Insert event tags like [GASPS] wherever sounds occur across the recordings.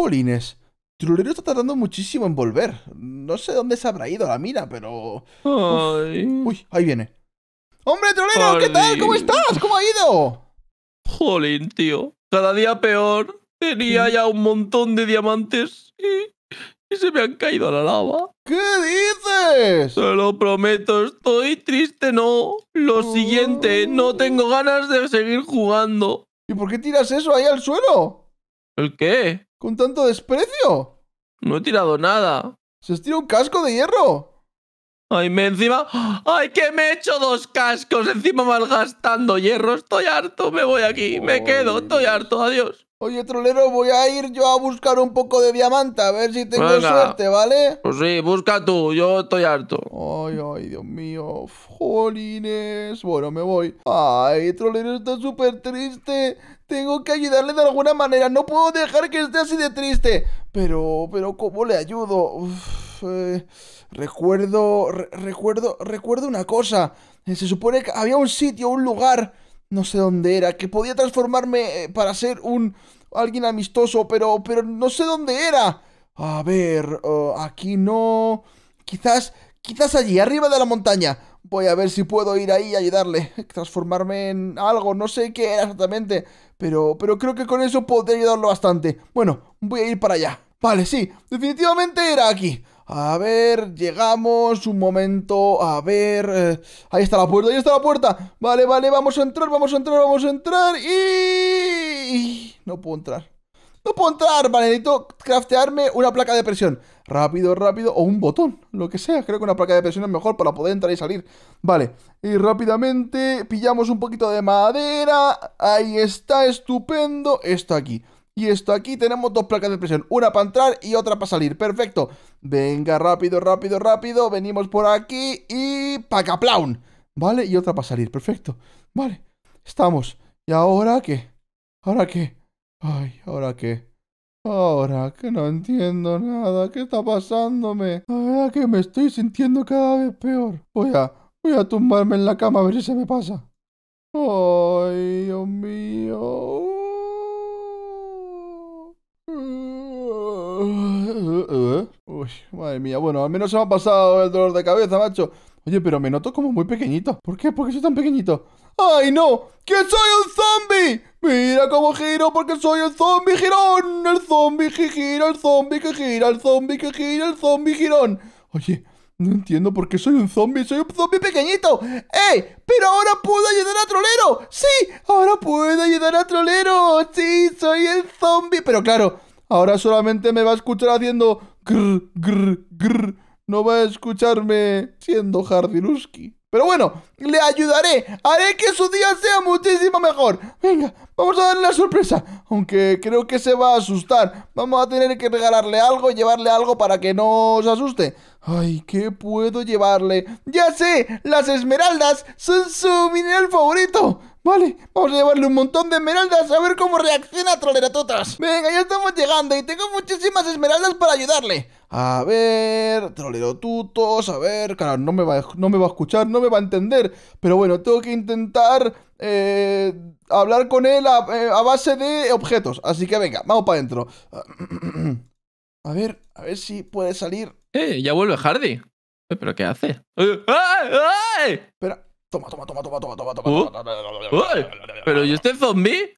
Jolines, Trulero está tardando muchísimo en volver. No sé dónde se habrá ido la mina, pero. Uy, ahí viene. ¡Hombre, Trolero! ¿Qué tal? ¿Cómo estás? ¿Cómo ha ido? Jolín, tío. Cada día peor. Tenía ya un montón de diamantes y, y se me han caído a la lava. ¿Qué dices? Te lo prometo, estoy triste, no. Lo oh. siguiente, no tengo ganas de seguir jugando. ¿Y por qué tiras eso ahí al suelo? ¿El qué? ¿Con tanto desprecio? No he tirado nada. ¡Se estira un casco de hierro! ¡Ay, me encima! ¡Ay, que me he hecho dos cascos! Encima malgastando hierro. Estoy harto, me voy aquí, me quedo, estoy harto, adiós. Oye, trolero, voy a ir yo a buscar un poco de diamante a ver si tengo suerte, ¿vale? Pues sí, busca tú, yo estoy harto. Ay, ay, Dios mío, jolines. Bueno, me voy. Ay, trolero está súper triste. Tengo que ayudarle de alguna manera, no puedo dejar que esté así de triste. Pero, pero, ¿cómo le ayudo? Eh, recuerdo, recuerdo, recuerdo una cosa. se supone que había un sitio, un lugar no sé dónde era, que podía transformarme eh, para ser un alguien amistoso, pero pero no sé dónde era. A ver, oh, aquí no. Quizás quizás allí arriba de la montaña. Voy a ver si puedo ir ahí y ayudarle, [LAUGHS] transformarme en algo, no sé qué era exactamente, pero pero creo que con eso podría ayudarlo bastante. Bueno, voy a ir para allá. Vale, sí, definitivamente era aquí. A ver, llegamos, un momento, a ver... Eh, ahí está la puerta, ahí está la puerta. Vale, vale, vamos a entrar, vamos a entrar, vamos a entrar y... No puedo entrar. No puedo entrar, vale, necesito craftearme una placa de presión. Rápido, rápido, o un botón, lo que sea. Creo que una placa de presión es mejor para poder entrar y salir. Vale, y rápidamente pillamos un poquito de madera. Ahí está, estupendo. Esto aquí. Y esto aquí tenemos dos placas de presión, una para entrar y otra para salir, perfecto. Venga, rápido, rápido, rápido, venimos por aquí y pacaplaun. ¿Vale? Y otra para salir, perfecto. Vale, estamos. ¿Y ahora qué? ¿Ahora qué? Ay, ¿ahora qué? Ahora que no entiendo nada, ¿qué está pasándome? La que me estoy sintiendo cada vez peor. Voy a, voy a tumbarme en la cama a ver si se me pasa. Ay, Dios mío. [LAUGHS] Uy, madre mía. Bueno, al menos se me ha pasado el dolor de cabeza, macho. Oye, pero me noto como muy pequeñito. ¿Por qué? ¿Por qué soy tan pequeñito? ¡Ay, no! ¡Que soy un zombie! Mira cómo giro porque soy el zombie girón. El zombie que gira, el zombie que gira, el zombie que gira, el zombie girón. Oye, no entiendo por qué soy un zombie, soy un zombie pequeñito. ¡Eh! ¡Pero ahora puedo ayudar a Trolero! ¡Sí! ¡Ahora puedo ayudar a Trolero! ¡Sí! ¡Soy el zombie! Pero claro, Ahora solamente me va a escuchar haciendo grr, grr, grr. No va a escucharme siendo Hardiluski. Pero bueno, le ayudaré. Haré que su día sea muchísimo mejor. Venga, vamos a darle la sorpresa. Aunque creo que se va a asustar. Vamos a tener que regalarle algo, llevarle algo para que no se asuste. Ay, ¿qué puedo llevarle? ¡Ya sé! ¡Las esmeraldas son su mineral favorito! Vale, vamos a llevarle un montón de esmeraldas a ver cómo reacciona trolerototas. Venga, ya estamos llegando y tengo muchísimas esmeraldas para ayudarle. A ver, Trolerotutos, a ver, claro, no me, va, no me va a escuchar, no me va a entender. Pero bueno, tengo que intentar eh, hablar con él eh, a, base de objetos. Así que venga, vamos para adentro. [CLEARS THROAT] A ver, a ver si puede salir. ¡Eh! Ya vuelve Hardy. ¿Pero qué hace? ¡Ay! ¡Ay! Espera. Toma, toma, toma, toma, toma, toma, toma. pero ¿y este zombie?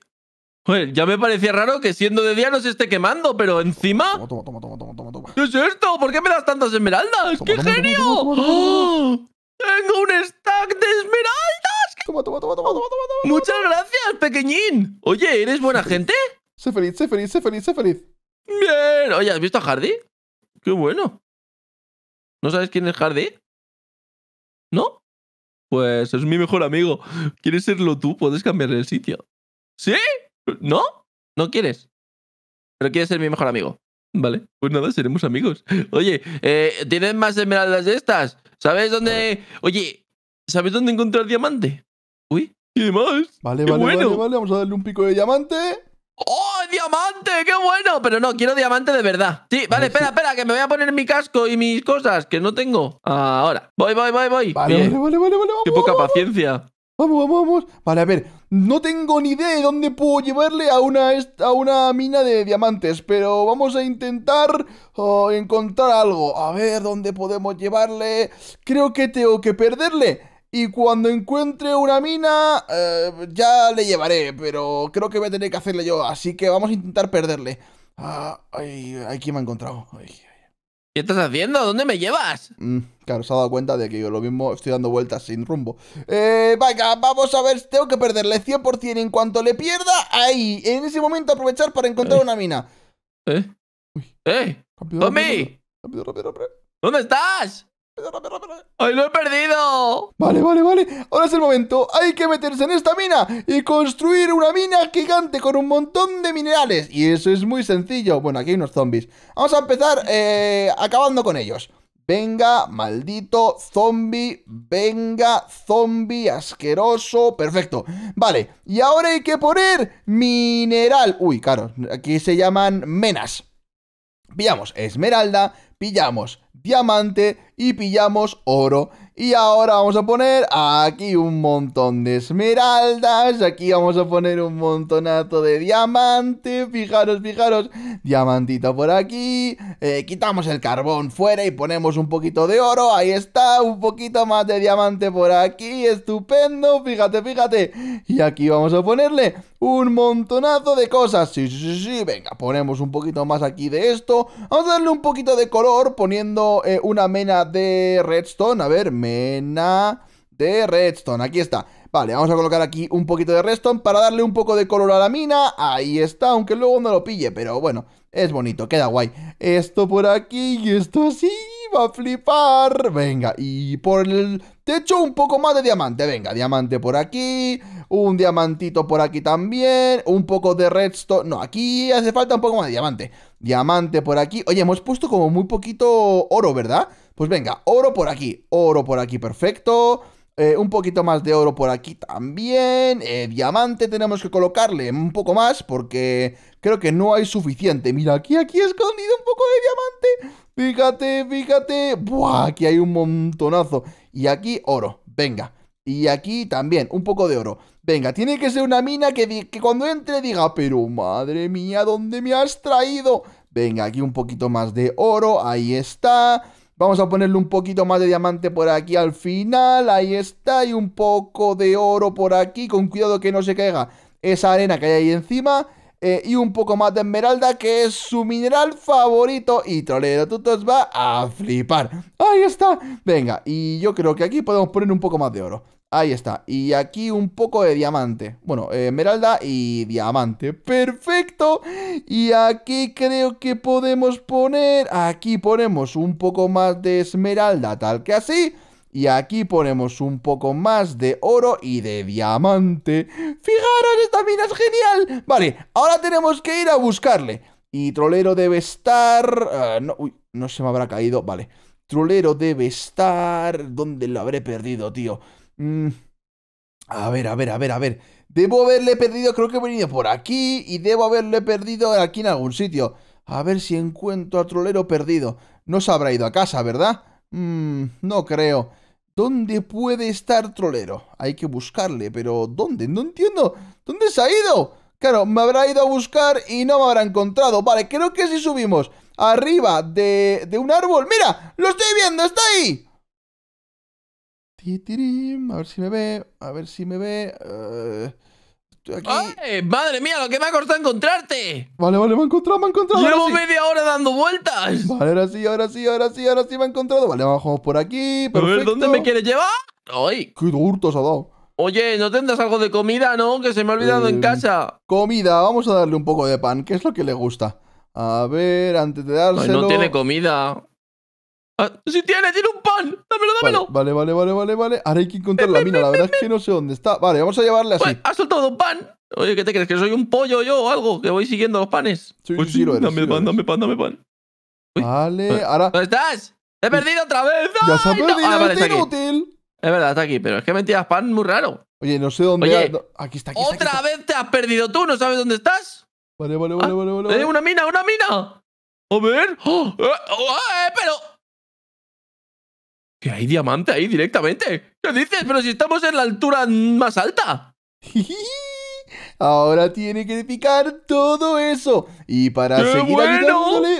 Joder, ya me parecía raro que siendo de día no esté quemando, pero encima. Toma, toma, toma, toma, toma, ¿Qué es esto? ¿Por qué me das tantas esmeraldas? ¡Qué genio! ¡Tengo un stack de esmeraldas! Toma, toma, toma, toma, toma, Muchas gracias, pequeñín. Oye, ¿eres buena gente? Sé feliz, sé feliz, sé feliz, sé feliz. Bien. Oye, ¿has visto a Hardy? Qué bueno. ¿No sabes quién es Hardy? ¿No? Pues es mi mejor amigo. ¿Quieres serlo tú? Puedes cambiarle el sitio. ¿Sí? ¿No? ¿No quieres? Pero quieres ser mi mejor amigo. Vale, pues nada, seremos amigos. Oye, eh, ¿tienes más esmeraldas de estas? ¿Sabes dónde...? Oye, ¿sabes dónde encontrar diamante? Uy, y demás. Vale, vale, vale, vale. Vamos a darle un pico de diamante. ¡Oh, diamante! ¡Qué bueno! Pero no, quiero diamante de verdad. Sí, vale, espera, espera, que me voy a poner mi casco y mis cosas, que no tengo. Ahora. Voy, voy, voy, voy. Vale, vale, vale, vale, Qué poca paciencia. Vamos, vamos, vamos. Vale, a ver. No tengo ni idea de dónde puedo llevarle a una, a una mina de diamantes, pero vamos a intentar oh, encontrar algo. A ver dónde podemos llevarle. Creo que tengo que perderle y cuando encuentre una mina, eh, ya le llevaré, pero creo que voy a tener que hacerle yo, así que vamos a intentar perderle. Ah, ay, aquí me ha encontrado. ¿Qué estás haciendo? ¿Dónde me llevas? Mm, claro, se ha dado cuenta de que yo lo mismo estoy dando vueltas sin rumbo. Eh, venga, vamos a ver, tengo que perderle 100% en cuanto le pierda, ahí, en ese momento aprovechar para encontrar eh. una mina. ¿Eh? ¡Eh! Rápido, ¿Dónde estás? ¡Ay, lo he perdido! Vale, vale, vale. Ahora es el momento. Hay que meterse en esta mina y construir una mina gigante con un montón de minerales. Y eso es muy sencillo. Bueno, aquí hay unos zombies. Vamos a empezar eh, acabando con ellos. Venga, maldito zombie, venga, zombie asqueroso, perfecto. Vale, y ahora hay que poner mineral. Uy, claro, aquí se llaman menas. Pillamos esmeralda, pillamos diamante y pillamos oro. Y ahora vamos a poner aquí un montón de esmeraldas, aquí vamos a poner un montonazo de diamante, fijaros, fijaros, diamantito por aquí, eh, quitamos el carbón fuera y ponemos un poquito de oro, ahí está, un poquito más de diamante por aquí, estupendo, fíjate, fíjate, y aquí vamos a ponerle un montonazo de cosas, sí, sí, sí, sí, venga, ponemos un poquito más aquí de esto, vamos a darle un poquito de color poniendo eh, una mena de redstone, a ver, mena de redstone. Aquí está. Vale, vamos a colocar aquí un poquito de redstone para darle un poco de color a la mina. Ahí está, aunque luego no lo pille, pero bueno, es bonito, queda guay. Esto por aquí y esto sí, va a flipar. Venga, y por el techo un poco más de diamante. Venga, diamante por aquí, un diamantito por aquí también, un poco de redstone. No, aquí hace falta un poco más de diamante. Diamante por aquí. Oye, hemos puesto como muy poquito oro, ¿verdad? Pues venga, oro por aquí, oro por aquí, perfecto. Eh, un poquito más de oro por aquí también. Eh, diamante tenemos que colocarle un poco más porque creo que no hay suficiente. Mira, aquí, aquí escondido un poco de diamante. Fíjate, fíjate. Buah, aquí hay un montonazo. Y aquí oro, venga. Y aquí también, un poco de oro. Venga, tiene que ser una mina que, que cuando entre diga, pero madre mía, ¿dónde me has traído? Venga, aquí un poquito más de oro, ahí está. Vamos a ponerle un poquito más de diamante por aquí al final. Ahí está. Y un poco de oro por aquí. Con cuidado que no se caiga esa arena que hay ahí encima. Eh, y un poco más de esmeralda, que es su mineral favorito. Y Trolero te va a flipar. Ahí está. Venga, y yo creo que aquí podemos poner un poco más de oro. Ahí está. Y aquí un poco de diamante. Bueno, eh, esmeralda y diamante. ¡Perfecto! Y aquí creo que podemos poner... Aquí ponemos un poco más de esmeralda, tal que así. Y aquí ponemos un poco más de oro y de diamante. ¡Fijaros, esta mina es genial! Vale, ahora tenemos que ir a buscarle. Y trolero debe estar... Eh, no, uy, no se me habrá caído. Vale. Trolero debe estar... ¿Dónde lo habré perdido, tío? Mm. A ver, a ver, a ver, a ver. Debo haberle perdido, creo que he venido por aquí y debo haberle perdido aquí en algún sitio. A ver si encuentro a Trolero perdido. No se habrá ido a casa, ¿verdad? Mm, no creo. ¿Dónde puede estar Trolero? Hay que buscarle, pero ¿dónde? No entiendo. ¿Dónde se ha ido? Claro, me habrá ido a buscar y no me habrá encontrado. Vale, creo que si subimos arriba de, de un árbol... ¡Mira! ¡Lo estoy viendo! ¡Está ahí! A ver si me ve, a ver si me ve. Eh, aquí. ¡Ay, madre mía, lo que me ha costado encontrarte! Vale, vale, me ha encontrado, me ha encontrado. Llevo media hora dando vueltas. Vale, ahora sí, ahora sí, ahora sí, ahora sí me ha encontrado. Vale, vamos por aquí. Perfecto. A ¿dónde me quieres llevar? ¡Ay! ¡Qué hurto ha dado! Oye, ¿no tendrás algo de comida, no? Que se me ha olvidado en eh, casa. Comida, vamos a darle un poco de pan, que es lo que le gusta. A ver, antes de dárselo... no tiene comida. Ah, si tiene, tiene un pan. Dámelo, dámelo. Vale, vale, vale, vale, vale. Ahora hay que encontrar la mina. la verdad es que no sé dónde está. Vale, vamos a llevarle así. ¿Has soltado un pan? Oye, ¿qué te crees? ¿Que soy un pollo yo o algo? ¿Que voy siguiendo los panes? Sí, sí, dame, pan, dame pan, dame pan, Vale, ah, ahora. ¿Dónde estás? ¡Te he perdido otra vez! ¡Ay, ¡Ya se ha perdido! No! Ah, inútil! Es verdad, está aquí, pero es que mentiras pan muy raro. Oye, no sé dónde. aquí está, aquí está. ¡Otra vez te has perdido tú! ¿No sabes dónde estás? Vale, vale, vale, ah, vale, vale, eh, una mina, una mina! A ver. ¡Oh! ¡Eh, oh, eh, pero! ¿Que hay diamante ahí directamente? ¿Qué dices? Pero si estamos en la altura más alta. [LAUGHS] Ahora tiene que picar todo eso. Y para seguir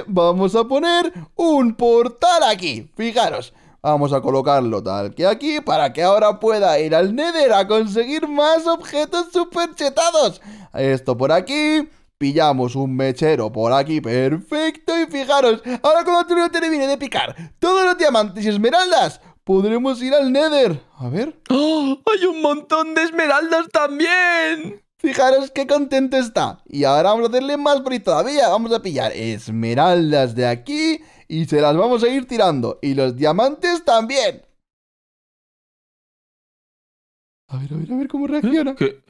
vamos a poner un portal aquí. Fijaros. Vamos a colocarlo tal que aquí para que ahora pueda ir al Nether a conseguir más objetos superchetados. Esto por aquí, pillamos un mechero por aquí, perfecto, y fijaros, ahora cuando el termine de picar todos los diamantes y esmeraldas, podremos ir al Nether. A ver. ¡Oh! ¡Hay un montón de esmeraldas también! Fijaros qué contento está. Y ahora vamos a hacerle más brisa. todavía. Vamos a pillar esmeraldas de aquí y se las vamos a ir tirando. Y los diamantes también. A ver, a ver, a ver cómo reacciona. ¿Eh?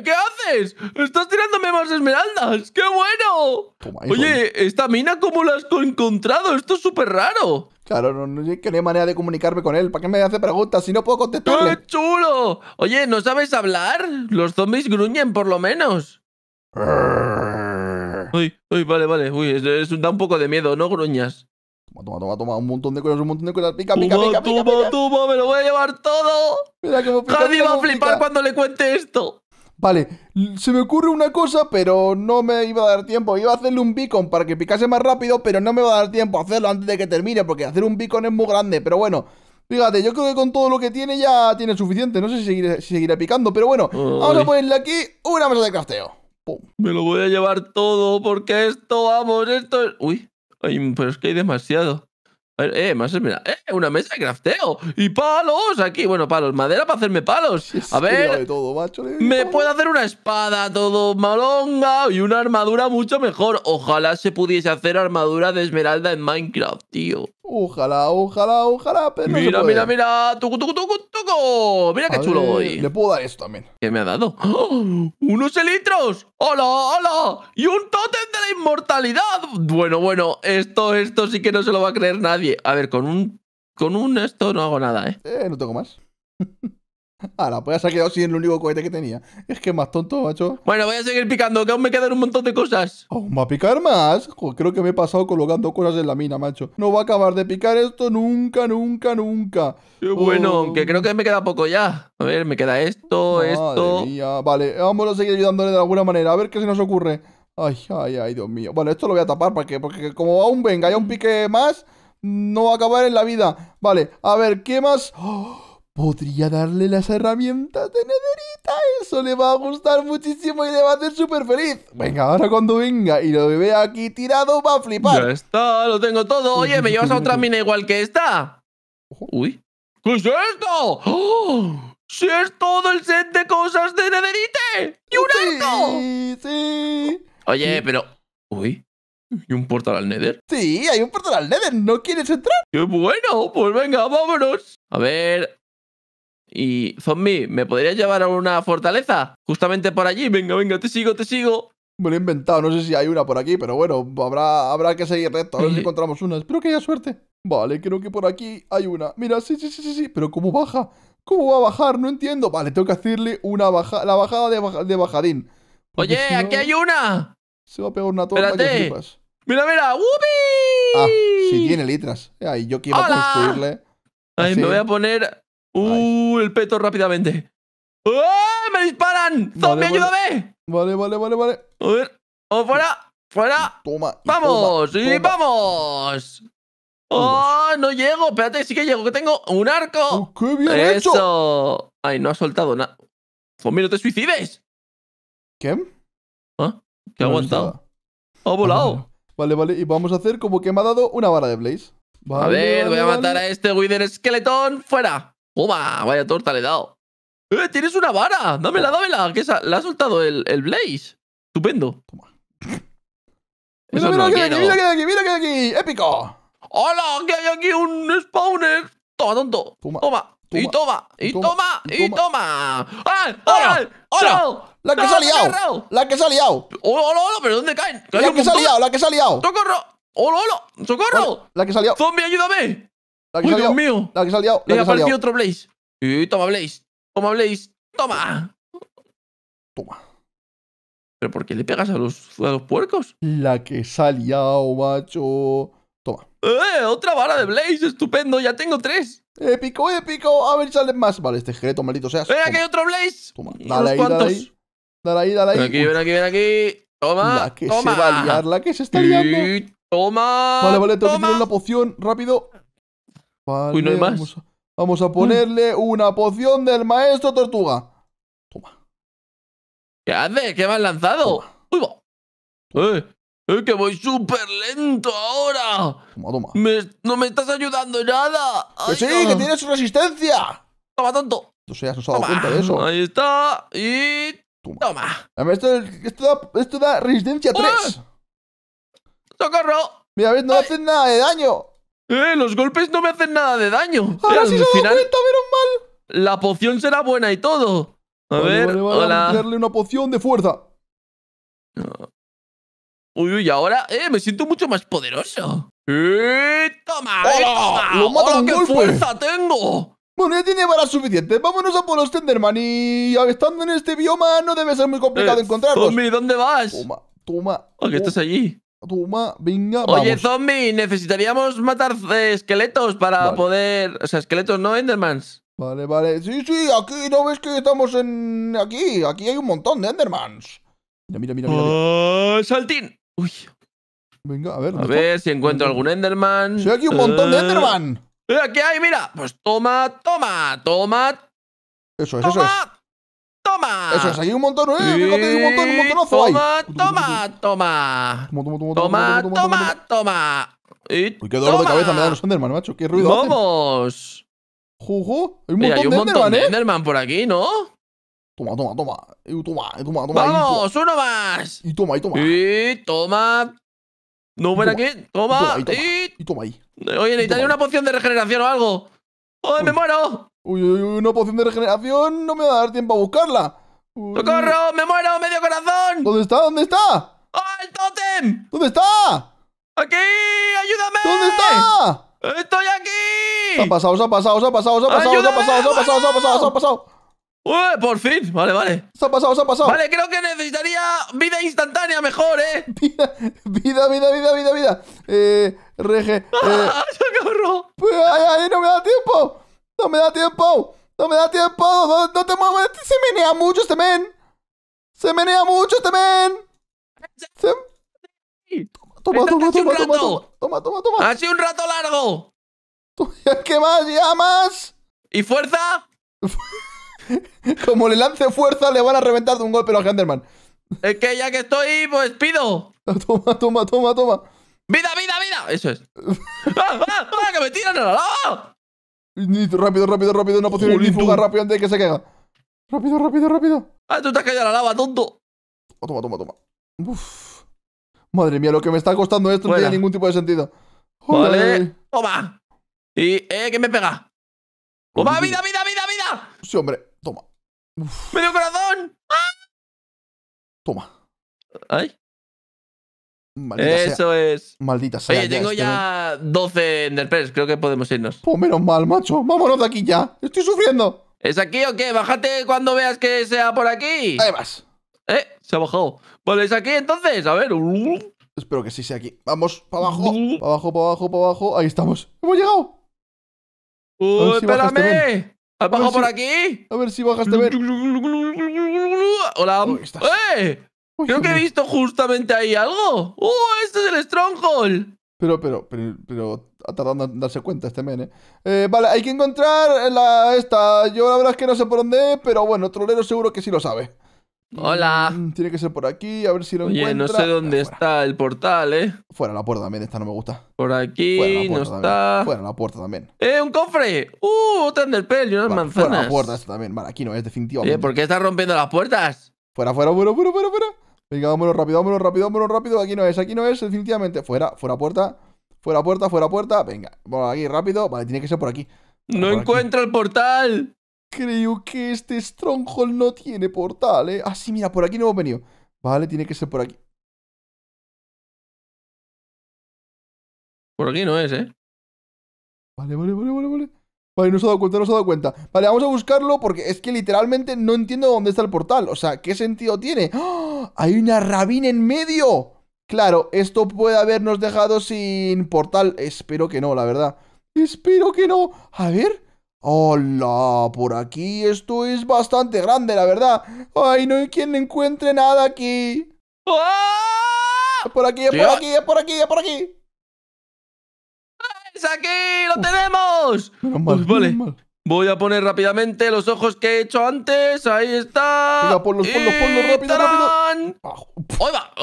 ¿Qué haces? ¡Estás tirándome más esmeraldas! ¡Qué bueno! Oye, ¿esta mina cómo la has encontrado? Esto es súper raro. Claro, no, sé que no hay manera de comunicarme con él. ¿Para qué me hace preguntas si no puedo contestarle? ¡Qué chulo! Oye, ¿no sabes hablar? Los zombies gruñen, por lo menos. uy, uy, vale, vale. Uy, es, da un poco de miedo, no gruñas. Toma, toma, toma, toma, un montón de cosas, un montón de cosas. Pica, pica, pica, pica. Toma, me lo voy a llevar todo. Mira cómo Javi va a flipar cuando le cuente esto. Vale, se me ocurre una cosa, pero no me iba a dar tiempo. Iba a hacerle un beacon para que picase más rápido, pero no me va a dar tiempo a hacerlo antes de que termine, porque hacer un beacon es muy grande. Pero bueno, fíjate, yo creo que con todo lo que tiene ya tiene suficiente. No sé si seguirá picando, pero bueno, ahora vamos a ponerle aquí una mesa de crafteo. Me lo voy a llevar todo, porque esto, vamos, esto es... Uy, pero es que hay demasiado. Eh, más eh, una mesa de crafteo y palos aquí. Bueno, palos, madera para hacerme palos. A ver, me puedo hacer una espada todo malonga y una armadura mucho mejor. Ojalá se pudiese hacer armadura de esmeralda en Minecraft, tío. Ojalá, ojalá, ojalá, Mira, mira, mira, tucu, tucu, tucu, tucu. Mira qué chulo voy. Le puedo dar esto también. ¿Qué me ha dado? [GASPS] ¡Unos elitros! ¡Hola, hola! ¡Y un tótem de la inmortalidad! Bueno, bueno, esto, esto sí que no se lo va a creer nadie a ver, con un. Con un esto no hago nada, ¿eh? Eh, no tengo más. Ahora, [LAUGHS] pues ya se ha quedado sin el único cohete que tenía. Es que es más tonto, macho. Bueno, voy a seguir picando, que aún me quedan un montón de cosas. ¿Aún va a picar más? creo que me he pasado colocando cosas en la mina, macho. No va a acabar de picar esto nunca, nunca, nunca. bueno, oh. aunque creo que me queda poco ya. A ver, me queda esto, esto. Mía. Vale, vamos a seguir ayudándole de alguna manera. A ver qué se nos ocurre. Ay, ay, ay, Dios mío. Bueno, esto lo voy a tapar para porque, porque como aún venga y un pique más, no va a acabar en la vida. Vale, a ver, ¿qué más? Podría darle las herramientas de Nederita. Eso le va a gustar muchísimo y le va a hacer súper feliz. Venga, ahora cuando venga y lo vea aquí tirado, va a flipar. Ya está, lo tengo todo. Oye, ¿me llevas a otra mina igual que esta? Uy. ¿Qué es esto? ¡Oh! ¡Si es todo el set de cosas de Nederite! ¡Y un sí, Sí, Oye, pero... Uy. ¿Y un portal al Nether? Sí, hay un portal al Nether. ¿No quieres entrar? ¡Qué bueno! Pues venga, vámonos. A ver... Y, zombie, ¿me podrías llevar a una fortaleza? Justamente por allí. Venga, venga, te sigo, te sigo. Me lo he inventado. No sé si hay una por aquí, pero bueno, habrá, habrá que seguir recto. A ver si [LAUGHS] encontramos una. Espero que haya suerte. Vale, creo que por aquí hay una. Mira, sí, sí, sí, sí, sí. Pero ¿cómo baja? ¿Cómo va a bajar? No entiendo. Vale, tengo que hacerle una baja la bajada de, bajadín. Oye, aquí hay una. Se va a pegar una torre. ¡Mira, mira! ¡Wupi! Ah, sí tiene litras. Ay, ah, yo quiero construirle. Ay, me voy a poner. ¡Uh! El peto rápidamente. ¡Oh! ¡Me disparan! ¡Zombie, ayúdame! Vale, vale, vale, vale. A ¡Oh, fuera! ¡Fuera! Toma. ¡Vamos! Toma, ¡Sí, toma. vamos! y vamos oh No llego. Espérate, sí que llego, que tengo un arco. ¡Oh, ¡Qué bien Eso. Ay, no ha soltado nada. ¡Zombie, no te suicides! ¿Qué? ¿Ah? ¿Qué ha aguantado? ¡Ha volado! Ah, Vale, vale, y vamos a hacer como que me ha dado una vara de Blaze. a ver, voy a matar a este Wither Skeleton, ¡Fuera! ¡Toma! Vaya torta le he dado. ¡Eh, tienes una vara! ¡Dámela, dámela! la ha soltado el, el Blaze. Estupendo. Toma. Mira, mira, no aquí, mira, mira, aquí, mira, mira, aquí, épico. ¡Hola! Que hay aquí un spawner. Toma, tonto. Toma. y toma, y toma, y toma. ¡Hola! ¡Hola! La que se ha liado. La que se ha liado. Hola, oh, oh, hola, oh, hola, pero ¿dónde caen? La que se ha liado, la que se ha liado. ¡Socorro! ¡Hola, hola! ¡Socorro! La que se ha liado. ¡Zombie, ayúdame! La que Dios mío. La que se ha liado. ha aparecido otro Blaze. Y toma, Blaze. Toma, Blaze. Toma. Toma. ¿Pero por qué le pegas a los, a los puercos? La que se ha liado, macho. Toma. ¡Eh! ¡Otra vara de Blaze! ¡Estupendo! ¡Ya tengo tres! ¡Épico, épico! A ver, salen más. Vale, este esqueleto maldito seas. venga que hay otro Blaze! Toma. Dale dale Dale ahí, dale ahí. Ven aquí, ven aquí, ven aquí. Toma. La que se va a liar, la que se está liando. Y... Toma. Vale, vale, tengo toma. que la poción rápido. Vale, Uy, no hay más. Vamos a, ponerle una poción del maestro tortuga. Toma. ¿Qué haces? ¿Qué me has lanzado? Uy, va. Eh, eh, que voy súper lento ahora. Toma, toma. no me estás ayudando nada. que sí, que tienes resistencia. Toma, tonto. No se has dado cuenta de eso. Ahí está. Y Toma. A ver, esto, da, resistencia 3. ¡Socorro! Mira, no Ay. hacen nada de daño. Eh, los golpes no me hacen nada de daño. Ahora eh, sí final, mal. La poción será buena y todo. A ver, Vamos a darle una poción de fuerza. Ah. Uy, uy, ahora, eh, me siento mucho más poderoso. ¡Eh! ¡Toma! toma! ¡Lo fuerza tengo! Bueno, ya tiene balas suficientes. Vámonos a por los Tenderman. Y ah, estando en este bioma no debe ser muy complicado eh, encontrarlos. Zombie, ¿dónde vas? Toma, toma. Ah, estás allí. Toma, venga, vamos. Oye, zombie, necesitaríamos matar eh, esqueletos para poder... O sea, esqueletos, no Endermans. Vale, vale. Sí, sí, aquí no ves que estamos en... Aquí, aquí hay un montón de Endermans. Mira, mira, mira. ¡Oh, ¡Saltín! Uy. Venga, a ver. A ver si encuentro algún Enderman. Sí, aquí un montón de eh, Enderman. Aquí hay, mira. Pues toma, toma, toma. Eso es, eso es. Toma. Eso es, aquí hay un montón, eh. Fíjate, hay un montón, un montonazo toma, ahí. Toma, toma, toma. Toma, toma, toma. Uy, qué dolor de cabeza me da los Enderman, macho. Qué ruido. Vamos. Juju, hay un montón, hay un de, montón Enderman, de eh. por aquí, ¿no? Toma, toma, toma. Y toma, toma, toma. Vamos, y uno más. Y toma, y toma. Y toma, no, ven aquí. Toma. Y toma, y... toma, ahí. Oye, necesitaría una poción de regeneración o algo. ¡Oye, me muero! Uy, uy, uy, una poción de regeneración. No me va a dar tiempo a buscarla. Uy. ¡Socorro! ¡Me muero! ¡Medio corazón! ¿Dónde está? ¿Dónde está? ¡Oh, el tótem! ¿Dónde está? ¡Aquí! ¡Ayúdame! ¿Dónde está? ¡Estoy aquí! Se ha pasado, se ha pasado, se ha pasado, se ha pasado, se ha pasado, se ha pasado, se ha pasado, se ha pasado. ¡Uy! ¡Por fin! Vale, vale. Se ha pasado, se ha pasado. Vale, creo que necesitaría vida instantánea mejor, ¿eh? [LAUGHS] Vida, vida, vida, vida, vida. Eh, rege. ¡Ah! [LAUGHS] ay! no me da tiempo! ¡No me da tiempo! ¡No me da tiempo! ¡No, te mueves! ¡Se menea mucho este men! ¡Se menea mucho este men! Se... Toma, toma, toma, toma, toma, toma, toma, ¡Ha sido un rato largo! [LAUGHS] ¿Qué más? ¡Ya más! ¿Y fuerza? [LAUGHS] Como le lance fuerza, le van a reventar de un golpe a Genderman. Es que ya que estoy, pues pido. [LAUGHS] Toma, toma, toma, toma. ¡Vida, vida, vida! Eso es. [LAUGHS] ¡Ah, ah, ah! ¡Que me tiran! a la lava! Rápido, rápido, rápido. Una poción ni fuga rápido antes de que se caiga. Rápido, rápido, rápido. ¡Ah, tú te has caído a la lava, tonto! Oh, toma, toma, toma. Madre mía, lo que me está costando esto no tiene ningún tipo de sentido. Joder. Vale. Toma. Y, eh, que me pega. ¡Toma, vida, vida, vida, vida! Sí, hombre. Uf. dio corazón! Toma. ¿Ay? Eso es. Maldita sea. Oye, tengo este ya, 12 en el enderpearls. Creo que podemos irnos. Pues menos mal, macho. Vámonos de aquí ya. Estoy sufriendo. ¿Es aquí o qué? Bájate cuando veas que sea por aquí. Ahí vas. ¿Eh? Se ha bajado. Vale, ¿es aquí entonces? A ver. Espero que sí sea aquí. Vamos, para abajo. Para abajo, para abajo, para abajo. Ahí estamos. ¡Hemos llegado! ¡Uy! Uh, este espérame! ¿Has por aquí? A ver si bajas, a ver. Hola. ¡Eh! Creo que he visto justamente ahí algo. ¡Uh! ¡Este es el Stronghold! Pero, pero, pero, pero ha tardado en darse cuenta este men, ¿eh? ¿eh? vale, hay que encontrar la, esta. Yo la verdad es que no sé por dónde, pero bueno, Trolero seguro que sí lo sabe. Hola. Tiene que ser por aquí, a ver si lo Oye, no sé dónde está el portal, ¿eh? Fuera la puerta también, esta no me gusta. Por aquí, no está. Fuera la puerta también. ¡Eh, un cofre! ¡Uh, otra en el pelo y unas manzanas! Fuera la puerta esta también, vale, aquí no es, definitivamente. ¿por qué estás rompiendo las puertas? Fuera, fuera, fuera, fuera, fuera, fuera. Venga, vámonos rápido, vámonos rápido, vámonos rápido. Aquí no es, aquí no es, definitivamente. Fuera, fuera puerta. Fuera puerta, fuera puerta. Venga, vamos aquí rápido. Vale, tiene que ser por aquí. ¡No encuentro el portal! Creo que este Stronghold no tiene portal, ¿eh? Ah, sí, mira, por aquí no hemos venido. Vale, tiene que ser por aquí. Por aquí no es, ¿eh? Vale, vale, vale, vale, vale. Vale, no se ha dado cuenta, no se ha dado cuenta. Vale, vamos a buscarlo porque es que literalmente no entiendo dónde está el portal. O sea, ¿qué sentido tiene? ¡Ah! ¡Hay una rabina en medio! Claro, esto puede habernos dejado sin portal. Espero que no, la verdad. Espero que no. A ver, ¡Hola! Por aquí esto es bastante grande, la verdad. ¡Ay, no hay quien encuentre nada aquí! ¡Ah! Por aquí, por aquí, es por aquí, es por aquí. ¡Es aquí! ¡Lo tenemos! vale. Voy a poner rápidamente los ojos que he hecho antes. Ahí está. Venga, ponlos, ponlos, ponlos, rápido, rápido.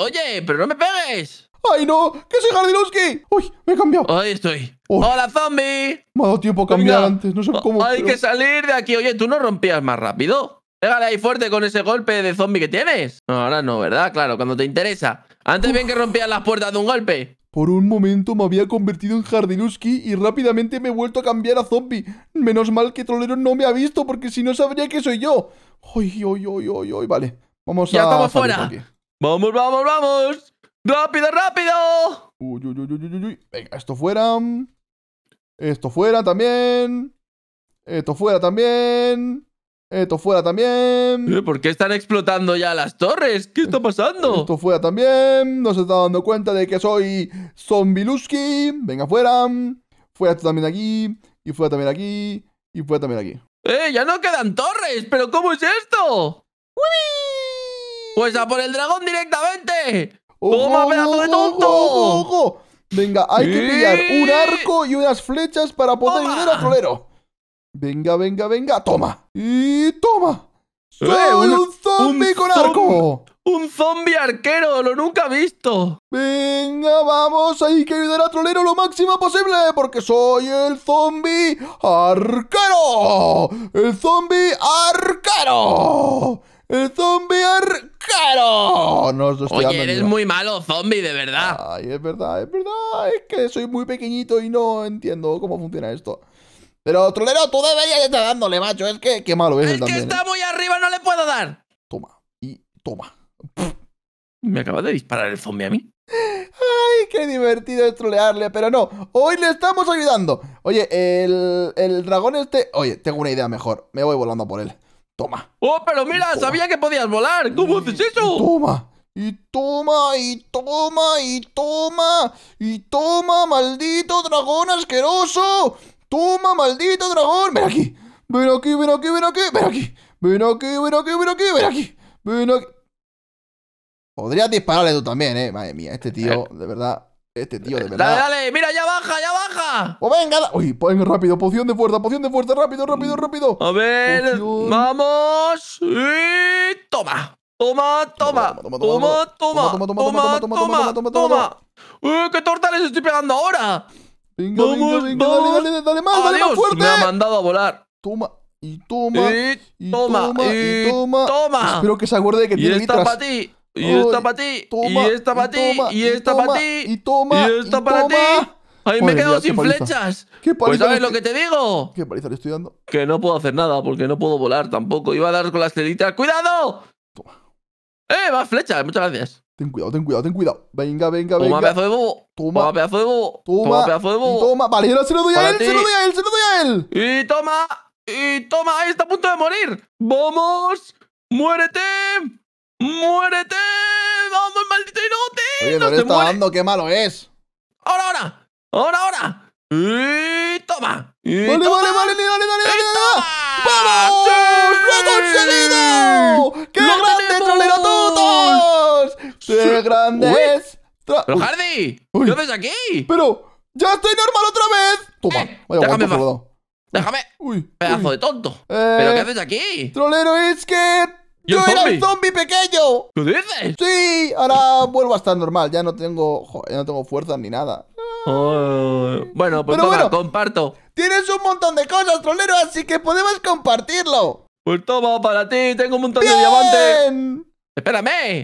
oye, pero no me pegues. ¡Ay, no! ¡Que soy Jardinowski! ¡Uy! ¡Me he cambiado! Ahí estoy. ¡Hola, zombie! Me ha dado tiempo a cambiar antes, no sé oh, cómo. Hay que salir de aquí. Oye, tú no rompías más rápido. Pégale ahí fuerte con ese golpe de zombie que tienes. ahora no, ¿verdad? Claro, cuando te interesa. Antes bien que rompías las puertas de un golpe. Por un momento me había convertido en Jardinuski y rápidamente me he vuelto a cambiar a zombie. Menos mal que Trolero no me ha visto porque si no sabría que soy yo. Uy, uy, uy, uy, uy. Vale, vamos a... Ya estamos fuera. Vamos, vamos, vamos. Rápido, rápido. Uy, uy, uy, uy, uy. Venga, esto fuera. Esto fuera también. Esto fuera también. Esto fuera también. ¿Por qué están explotando ya las torres? ¿Qué está pasando? Esto fuera también. No se está dando cuenta de que soy Zombiluski. Venga, fuera. Fuera esto también aquí. Y fuera también aquí. Y fuera también aquí. ¡Eh! ¡Ya no quedan torres! ¿Pero cómo es esto? ¡Uy! Pues a por el dragón directamente. ¡Toma, pedazo de tonto! ¡Ojo, ojo Venga, hay que pillar un arco y unas flechas para poder ayudar a al Venga, venga, venga. Toma. Y toma. ¡Soy un zombie con arco! ¡Un zombie arquero! ¡Lo nunca he visto! Venga, vamos, hay que ayudar a Trolero lo máximo posible, porque soy el zombie arquero. ¡El zombie arquero! ¡El zombie caro No Oye, eres muy malo, zombie, de verdad. Ay, es verdad, es verdad. Es que soy muy pequeñito y no entiendo cómo funciona esto. Pero, trolero, tú deberías estar dándole, macho. Es que qué malo es el, que está ¿eh? muy arriba, no le puedo dar. Toma, y toma. Me acaba de disparar el zombie a mí. Ay, qué divertido es trolearle, pero no, hoy le estamos ayudando. Oye, el, el dragón este... Oye, tengo una idea mejor. Me voy volando por él. Toma. Oh, pero mira, sabía que podías volar. ¿Cómo haces eso? toma. Y toma, y toma, y toma, y toma, maldito dragón asqueroso. Toma, maldito dragón. Ven aquí. Ven aquí, ven aquí, ven aquí, ven aquí. Ven aquí, ven aquí, ven aquí, ven aquí. Ven aquí. Podrías dispararle tú también, eh. Madre mía, este tío, eh. de verdad. Este tío, de verdad. Dale, dale, mira, ya baja, ya baja. O venga, uy, venga, rápido, poción de fuerza, poción de fuerza, rápido, rápido, rápido. A ver, vamos. Y toma. Toma, toma, toma, toma, toma, toma, toma, toma, toma, toma, toma. Uy, qué torta les estoy pegando ahora. Venga, vamos, venga, Dale, dale, dale, más, dale más fuerte. Me ha mandado a volar. Toma, y toma, y, toma, y, toma. toma. Espero que se acuerde que y tiene litras y esta para ti, y esta para ti, y esta para ti, y toma, y esta para ti. Ahí me quedo sin flechas. pues sabes lo que te digo. ¿Qué paliza le estoy dando? Que no puedo hacer nada porque no puedo volar tampoco. Iba a dar con las telitas. ¡Cuidado! Toma. ¡Eh! Más flechas, muchas gracias. Ten cuidado, ten cuidado, ten cuidado. Venga, venga, venga. Toma pedazo de bobo. Toma, toma pedazo de bobo. Toma, toma de bobo. Toma, vale, ahora se lo doy a él, se lo doy a él, se lo doy a él. Y toma, y toma, ahí está a punto de morir. ¡Vamos! ¡Muérete! ¡Muérete! ¡Vamos, maldito inútil! Oye, no, no te está dando, qué malo es. ¡Ahora, ahora! ¡Ahora, ahora! ¡Y toma! Y vale, toma. vale, vale, dale, dale, dale, dale. ¡Vamos! ¡Lo conseguido! ¡Qué grande, grande, todos! ¡Qué grandes! ¡Pero Hardy! ¿Qué haces aquí? ¡Pero! ¡Ya estoy normal otra vez! Toma, eh, vaya déjame guapo, Déjame. Uy, Pedazo de tonto. Eh, ¿Pero qué haces aquí? Trolero es que yo era un zombie pequeño. ¿Qué dices? Sí, ahora vuelvo a estar normal. Ya no tengo, no tengo fuerza ni nada. Oh, bueno, pues Pero comparto. Tienes un montón de cosas, trolero, así que podemos compartirlo. Pues toma para ti, tengo un montón de diamantes. Espérame.